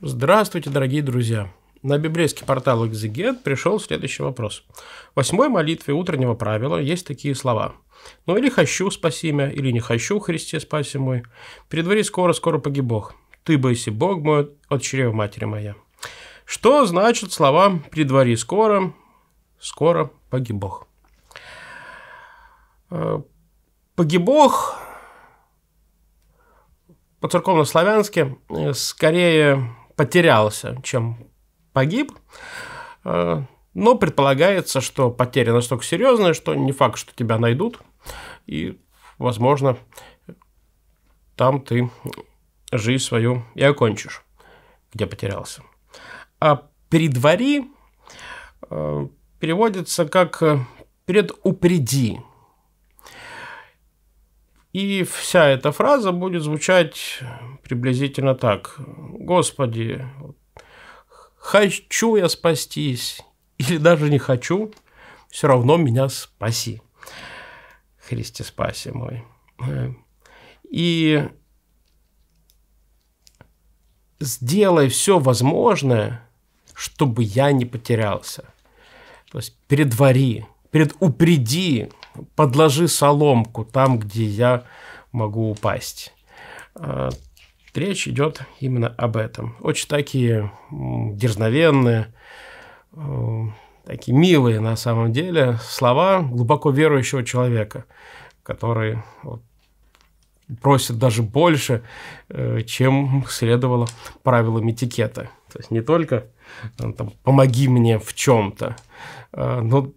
Здравствуйте, дорогие друзья! На библейский портал «Экзегет» пришел следующий вопрос. В восьмой молитве утреннего правила есть такие слова. «Ну или хочу, спаси меня, или не хочу, Христе, спаси мой. Предвори скоро, скоро погибох. Ты бойся, Бог мой, от чрева матери моя». Что значит слова «предвори скоро, скоро погибох»? Э, погибох по церковно-славянски э, скорее потерялся, чем погиб. Э, но предполагается, что потеря настолько серьезная, что не факт, что тебя найдут. И, возможно, там ты жизнь свою и окончишь, где потерялся. А «предвари» э, переводится как «предупреди», и вся эта фраза будет звучать приблизительно так. Господи, хочу я спастись, или даже не хочу, все равно меня спаси. Христе спаси мой. И сделай все возможное, чтобы я не потерялся. То есть предвари, предупреди подложи соломку там, где я могу упасть. А, речь идет именно об этом. Очень такие дерзновенные, такие милые на самом деле слова глубоко верующего человека, который просит даже больше, э, чем следовало правилам этикета. То есть не только э, там, «помоги мне в чем-то», э, но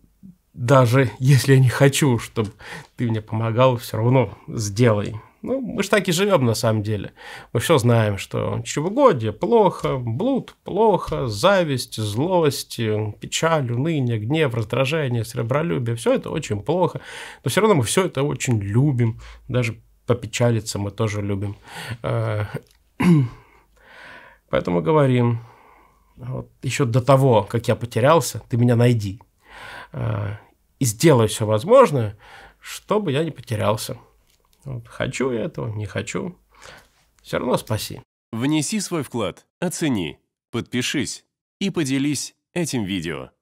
даже если я не хочу, чтобы ты мне помогал, все равно сделай. Ну, мы же так и живем на самом деле. Мы все знаем, что чревоугодие – плохо, блуд – плохо, зависть, злость, печаль, уныние, гнев, раздражение, сребролюбие – все это очень плохо. Но все равно мы все это очень любим. Даже попечалиться мы тоже любим. Э, поэтому говорим, вот еще до того, как я потерялся, ты меня найди. Э, и сделаю все возможное, чтобы я не потерялся. Вот, хочу я этого, не хочу. Все равно спаси. Внеси свой вклад, оцени, подпишись и поделись этим видео.